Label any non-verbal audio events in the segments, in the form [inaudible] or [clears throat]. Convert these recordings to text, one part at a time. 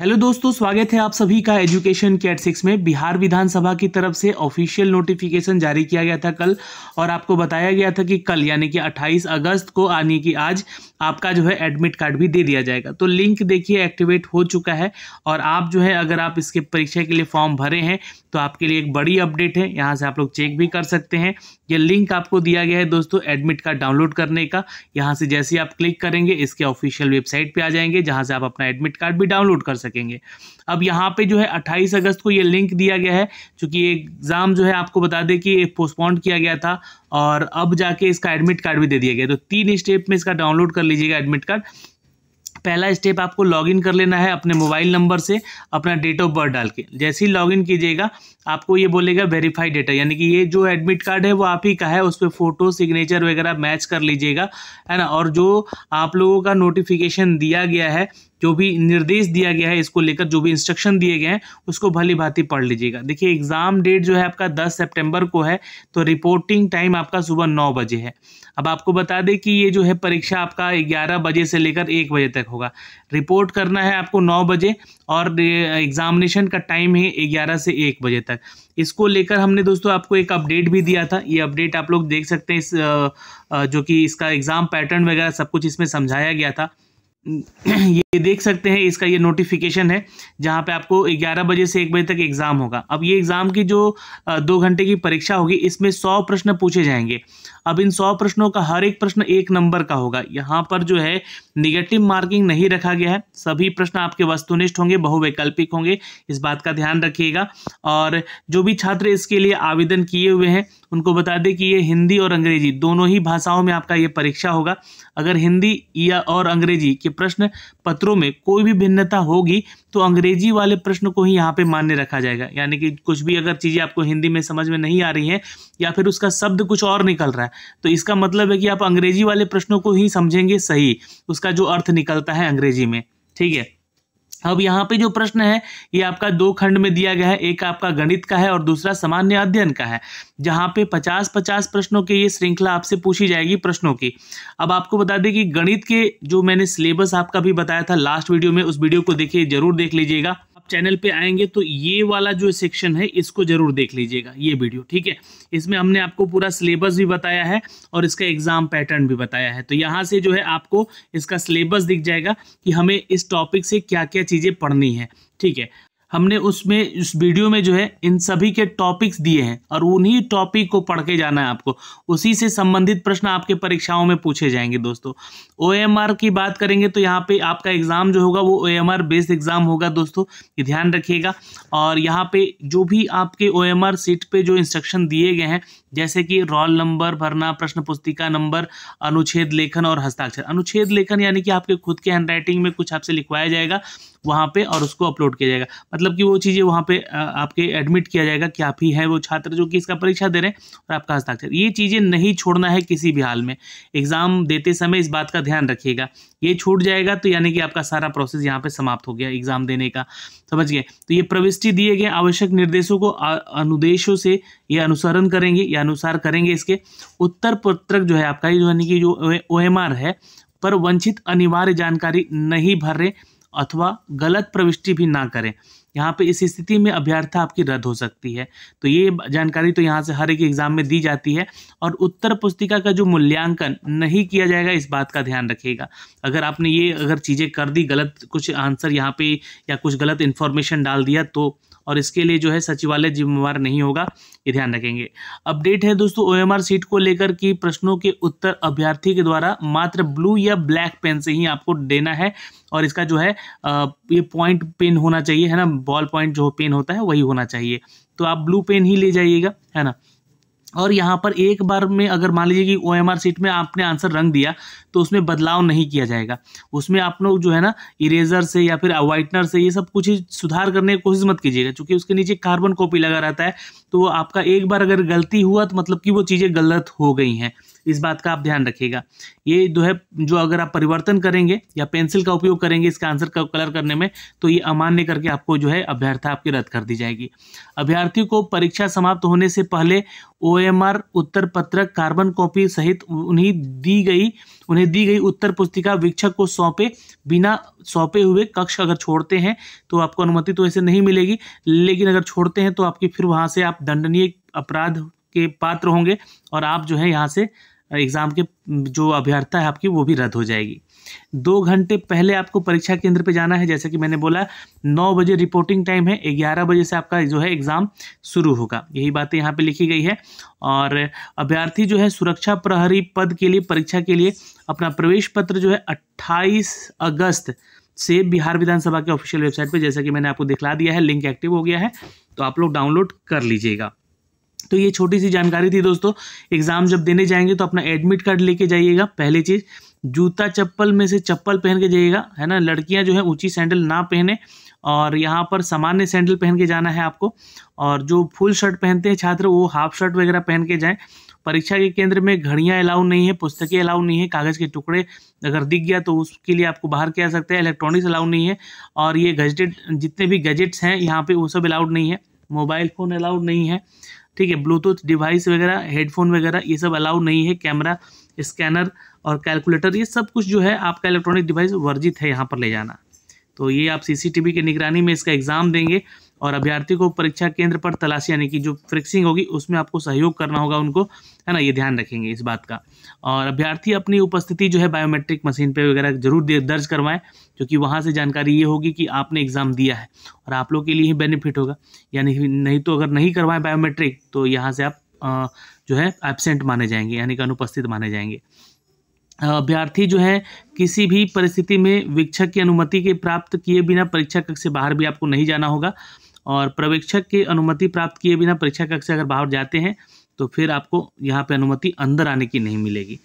hello दोस्तों स्वागत है आप सभी का एजुकेशन कैट सिक्स में बिहार विधानसभा की तरफ से ऑफिशियल नोटिफिकेशन जारी किया गया था कल और आपको बताया गया था कि कल यानी कि 28 अगस्त को आने की आज आपका जो है एडमिट कार्ड भी दे दिया जाएगा तो लिंक देखिए एक्टिवेट हो चुका है और आप जो है अगर आप इसके परीक्षा के लिए फॉर्म भरे हैं तो आपके लिए एक बड़ी अपडेट है यहाँ से आप लोग चेक भी कर सकते हैं ये लिंक आपको दिया गया है दोस्तों एडमिट कार्ड डाउनलोड करने का यहाँ से जैसे आप क्लिक करेंगे इसके ऑफिशियल वेबसाइट पर आ जाएंगे जहाँ से आप अपना एडमिट कार्ड भी डाउनलोड कर सकते सकेंगे अब यहाँ पे जो है 28 अगस्त को ये लिंक दिया गया है चूँकि एग्ज़ाम जो है आपको बता दें कि पोस्टपोन्ड किया गया था और अब जाके इसका एडमिट कार्ड भी दे दिया गया तो तीन स्टेप में इसका डाउनलोड कर लीजिएगा एडमिट कार्ड पहला स्टेप आपको लॉगिन कर लेना है अपने मोबाइल नंबर से अपना डेट ऑफ बर्थ डाल के जैसे ही लॉगिन कीजिएगा आपको ये बोलेगा वेरीफाई डेटा यानी कि ये जो एडमिट कार्ड है वो आप ही का है उस पर फोटो सिग्नेचर वगैरह मैच कर लीजिएगा है ना और जो आप लोगों का नोटिफिकेशन दिया गया है जो भी निर्देश दिया गया है इसको लेकर जो भी इंस्ट्रक्शन दिए गए हैं उसको भली भांति पढ़ लीजिएगा देखिए एग्ज़ाम डेट जो है आपका दस सेप्टेम्बर को है तो रिपोर्टिंग टाइम आपका सुबह नौ बजे है अब आपको बता दें कि ये जो है परीक्षा आपका ग्यारह बजे से लेकर एक बजे तक होगा रिपोर्ट करना है आपको नौ बजे और एग्ज़ामिनेशन का टाइम है ग्यारह से एक बजे तक इसको लेकर हमने दोस्तों आपको एक अपडेट भी दिया था ये अपडेट आप लोग देख सकते हैं इस जो कि इसका एग्ज़ाम पैटर्न वगैरह सब कुछ इसमें समझाया गया था [clears throat] ये ये देख सकते हैं इसका ये नोटिफिकेशन है जहाँ पे आपको 11 बजे से एक बजे तक एग्ज़ाम होगा अब ये एग्ज़ाम की जो दो घंटे की परीक्षा होगी इसमें सौ प्रश्न पूछे जाएंगे अब इन सौ प्रश्नों का हर एक प्रश्न एक नंबर का होगा यहाँ पर जो है निगेटिव मार्किंग नहीं रखा गया है सभी प्रश्न आपके वस्तुनिष्ठ होंगे बहुवैकल्पिक होंगे इस बात का ध्यान रखिएगा और जो भी छात्र इसके लिए आवेदन किए हुए हैं उनको बता दें कि ये हिंदी और अंग्रेजी दोनों ही भाषाओं में आपका ये परीक्षा होगा अगर हिंदी या और अंग्रेजी के प्रश्न पत्रों में कोई भी भिन्नता होगी तो अंग्रेजी वाले प्रश्न को ही यहाँ पे मान्य रखा जाएगा यानी कि कुछ भी अगर चीज़ें आपको हिंदी में समझ में नहीं आ रही है या फिर उसका शब्द कुछ और निकल रहा है तो इसका मतलब है कि आप अंग्रेजी वाले प्रश्नों को ही समझेंगे सही उसका जो अर्थ निकलता है अंग्रेजी में ठीक है अब यहाँ पे जो प्रश्न है ये आपका दो खंड में दिया गया है एक आपका गणित का है और दूसरा सामान्य अध्ययन का है जहाँ पे पचास पचास प्रश्नों के ये श्रृंखला आपसे पूछी जाएगी प्रश्नों की अब आपको बता दें कि गणित के जो मैंने सिलेबस आपका भी बताया था लास्ट वीडियो में उस वीडियो को देखिए जरूर देख लीजिएगा चैनल पे आएंगे तो ये वाला जो सेक्शन है इसको जरूर देख लीजिएगा ये वीडियो ठीक है इसमें हमने आपको पूरा सिलेबस भी बताया है और इसका एग्जाम पैटर्न भी बताया है तो यहाँ से जो है आपको इसका सिलेबस दिख जाएगा कि हमें इस टॉपिक से क्या क्या चीज़ें पढ़नी है ठीक है हमने उसमें उस वीडियो में जो है इन सभी के टॉपिक्स दिए हैं और उन्हीं टॉपिक को पढ़ के जाना है आपको उसी से संबंधित प्रश्न आपके परीक्षाओं में पूछे जाएंगे दोस्तों ओ की बात करेंगे तो यहाँ पे आपका एग्ज़ाम जो होगा वो ओ बेस्ड एग्ज़ाम होगा दोस्तों ये ध्यान रखिएगा और यहाँ पे जो भी आपके ओ सीट पर जो इंस्ट्रक्शन दिए गए हैं जैसे कि रोल नंबर भरना प्रश्न पुस्तिका नंबर अनुच्छेद लेखन और हस्ताक्षर अनुच्छेद लेखन यानी कि आपके खुद के हैंडराइटिंग में कुछ आपसे लिखवाया जाएगा वहाँ पे और उसको अपलोड किया जाएगा मतलब कि वो चीज़ें वहाँ पे आपके एडमिट किया जाएगा कि आप ही हैं वो छात्र जो कि इसका परीक्षा दे रहे हैं और आपका हस्ताक्षर ये चीज़ें नहीं छोड़ना है किसी भी हाल में एग्ज़ाम देते समय इस बात का ध्यान रखिएगा ये छूट जाएगा तो यानी कि आपका सारा प्रोसेस यहाँ पर समाप्त हो गया एग्ज़ाम देने का समझ गए तो ये प्रविष्टि दिए गए आवश्यक निर्देशों को अनुदेशों से ये अनुसरण करेंगे या अनुसार करेंगे इसके उत्तर पत्रक जो है आपका जो यानी कि जो ओ है पर वंचित अनिवार्य जानकारी नहीं भर रहे अथवा गलत प्रविष्टि भी ना करें यहाँ पे इस स्थिति में अभ्यर्था आपकी रद्द हो सकती है तो ये जानकारी तो यहाँ से हर एक एग्जाम में दी जाती है और उत्तर पुस्तिका का जो मूल्यांकन नहीं किया जाएगा इस बात का ध्यान रखिएगा अगर आपने ये अगर चीज़ें कर दी गलत कुछ आंसर यहाँ पे या कुछ गलत इन्फॉर्मेशन डाल दिया तो और इसके लिए जो है सचिवालय जिम्मेवार नहीं होगा ये ध्यान रखेंगे अपडेट है दोस्तों ओएमआर सीट को लेकर कि प्रश्नों के उत्तर अभ्यर्थी के द्वारा मात्र ब्लू या ब्लैक पेन से ही आपको देना है और इसका जो है ये पॉइंट पेन होना चाहिए है ना बॉल पॉइंट जो पेन होता है वही होना चाहिए तो आप ब्लू पेन ही ले जाइएगा है ना और यहाँ पर एक बार में अगर मान लीजिए कि ओ सीट में आपने आंसर रंग दिया तो उसमें बदलाव नहीं किया जाएगा उसमें आप लोग जो है ना इरेजर से या फिर वाइटनर से ये सब कुछ ही सुधार करने की कोशिश मत कीजिएगा क्योंकि उसके नीचे कार्बन कॉपी लगा रहता है तो आपका एक बार अगर गलती हुआ तो मतलब कि वो चीज़ें गलत हो गई हैं इस बात का आप ध्यान रखिएगा ये जो है जो अगर आप परिवर्तन करेंगे या पेंसिल का उपयोग करेंगे इसका आंसर का कलर करने में तो ये अमान्य करके आपको जो है अभ्यर्था आपकी रद्द कर दी जाएगी अभ्यर्थी को परीक्षा समाप्त होने से पहले ओ उत्तर पत्रक कार्बन कॉपी सहित उन्हें दी गई उन्हें दी गई उत्तर पुस्तिका वीक्षक को सौंपे बिना सौंपे हुए कक्ष अगर छोड़ते हैं तो आपको अनुमति तो ऐसे नहीं मिलेगी लेकिन अगर छोड़ते हैं तो आपकी फिर वहाँ से आप दंडनीय अपराध के पात्र होंगे और आप जो है यहाँ से एग्ज़ाम के जो अभ्यर्था है आपकी वो भी रद्द हो जाएगी दो घंटे पहले आपको परीक्षा केंद्र पे जाना है जैसे कि मैंने बोला नौ बजे रिपोर्टिंग टाइम है ग्यारह बजे से आपका जो है एग्ज़ाम शुरू होगा यही बातें यहाँ पे लिखी गई है और अभ्यर्थी जो है सुरक्षा प्रहरी पद के लिए परीक्षा के लिए अपना प्रवेश पत्र जो है अट्ठाईस अगस्त से बिहार विधानसभा के ऑफिशियल वेबसाइट पर जैसा कि मैंने आपको दिखला दिया है लिंक एक्टिव हो गया है तो आप लोग डाउनलोड कर लीजिएगा तो ये छोटी सी जानकारी थी दोस्तों एग्ज़ाम जब देने जाएंगे तो अपना एडमिट कार्ड लेके जाइएगा पहली चीज़ जूता चप्पल में से चप्पल पहन के जाइएगा है ना लड़कियां जो है ऊंची सैंडल ना पहने और यहाँ पर सामान्य सैंडल पहन के जाना है आपको और जो फुल शर्ट पहनते हैं छात्र वो हाफ शर्ट वगैरह पहन के जाएं परीक्षा के केंद्र में घड़ियाँ अलाउ नहीं है पुस्तकें अलाउ नहीं है कागज़ के टुकड़े अगर दिख गया तो उसके लिए आपको बाहर आ सकते हैं इलेक्ट्रॉनिक्स अलाउ नहीं है और ये गजटेड जितने भी गजेट्स हैं यहाँ पर वो सब अलाउड नहीं है मोबाइल फ़ोन अलाउड नहीं है ठीक है ब्लूटूथ डिवाइस वगैरह हेडफोन वगैरह ये सब अलाउ नहीं है कैमरा स्कैनर और कैलकुलेटर ये सब कुछ जो है आपका इलेक्ट्रॉनिक डिवाइस वर्जित है यहाँ पर ले जाना तो ये आप सीसीटीवी की निगरानी में इसका एग्ज़ाम देंगे और अभ्यर्थी को परीक्षा केंद्र पर तलाशी यानी कि जो फिक्सिंग होगी उसमें आपको सहयोग करना होगा उनको है ना ये ध्यान रखेंगे इस बात का और अभ्यर्थी अपनी उपस्थिति जो है बायोमेट्रिक मशीन पे वगैरह जरूर दर्ज करवाएं क्योंकि वहाँ से जानकारी ये होगी कि आपने एग्ज़ाम दिया है और आप लोग के लिए ही बेनिफिट होगा यानी नहीं तो अगर नहीं करवाएं बायोमेट्रिक तो यहाँ से आप जो है एबसेंट माने जाएंगे यानी कि अनुपस्थित माने जाएंगे अभ्यर्थी जो है किसी भी परिस्थिति में वीक्षक की अनुमति के प्राप्त किए बिना परीक्षा कक्ष से बाहर भी आपको नहीं जाना होगा और प्रवेक्षक की अनुमति प्राप्त किए बिना परीक्षा कक्ष से अगर बाहर जाते हैं तो फिर आपको यहाँ पे अनुमति अंदर आने की नहीं मिलेगी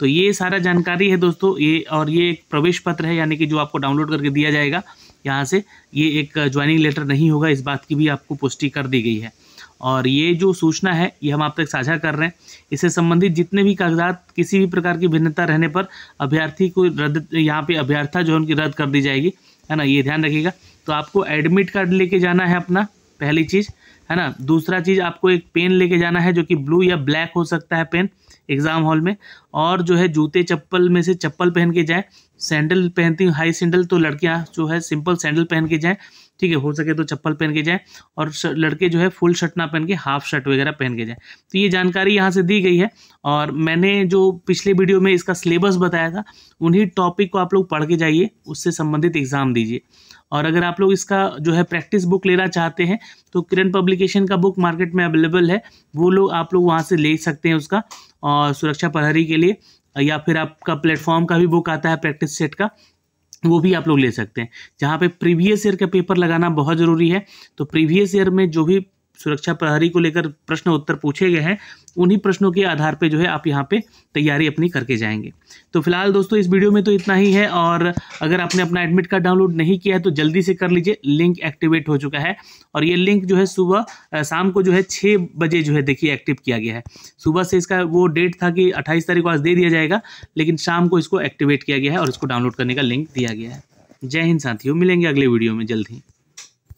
तो ये सारा जानकारी है दोस्तों ये और ये एक प्रवेश पत्र है यानी कि जो आपको डाउनलोड करके दिया जाएगा यहाँ से ये एक ज्वाइनिंग लेटर नहीं होगा इस बात की भी आपको पुष्टि कर दी गई है और ये जो सूचना है ये हम आप तक साझा कर रहे हैं इससे संबंधित जितने भी कागजात किसी भी प्रकार की भिन्नता रहने पर अभ्यर्थी को रद्द यहाँ पे अभ्यर्था जो है उनकी रद्द कर दी जाएगी है ना ये ध्यान रखिएगा तो आपको एडमिट कार्ड लेके जाना है अपना पहली चीज़ है ना दूसरा चीज़ आपको एक पेन लेके जाना है जो कि ब्लू या ब्लैक हो सकता है पेन एग्ज़ाम हॉल में और जो है जूते चप्पल में से चप्पल पहन के जाएँ सैंडल पहनती हूँ हाई सैंडल तो लड़कियाँ जो है सिंपल सैंडल पहन के जाएँ ठीक है हो सके तो चप्पल पहन के जाएँ और लड़के जो है फुल शर्ट ना पहन के हाफ शर्ट वगैरह पहन के जाएँ तो ये जानकारी यहाँ से दी गई है और मैंने जो पिछले वीडियो में इसका सिलेबस बताया था उन्हीं टॉपिक को आप लोग पढ़ के जाइए उससे संबंधित एग्ज़ाम दीजिए और अगर आप लोग इसका जो है प्रैक्टिस बुक लेना चाहते हैं तो किरण पब्लिकेशन का बुक मार्केट में अवेलेबल है वो लोग आप लोग वहाँ से ले सकते हैं उसका और सुरक्षा प्रहरी के लिए या फिर आपका प्लेटफॉर्म का भी बुक आता है प्रैक्टिस सेट का वो भी आप लोग ले सकते हैं जहाँ पे प्रीवियस ईयर का पेपर लगाना बहुत ज़रूरी है तो प्रीवियस ईयर में जो भी सुरक्षा प्रहरी को लेकर प्रश्न उत्तर पूछे गए हैं उन्हीं प्रश्नों के आधार पे जो है आप यहाँ पे तैयारी अपनी करके जाएंगे तो फिलहाल दोस्तों इस वीडियो में तो इतना ही है और अगर आपने अपना एडमिट कार्ड डाउनलोड नहीं किया है तो जल्दी से कर लीजिए लिंक एक्टिवेट हो चुका है और ये लिंक जो है सुबह शाम को जो है छः बजे जो है देखिए एक्टिव किया गया है सुबह से इसका वो डेट था कि अट्ठाईस तारीख को आज दे दिया जाएगा लेकिन शाम को इसको एक्टिवेट किया गया है और इसको डाउनलोड करने का लिंक दिया गया है जय हिंद साथियों मिलेंगे अगले वीडियो में जल्द ही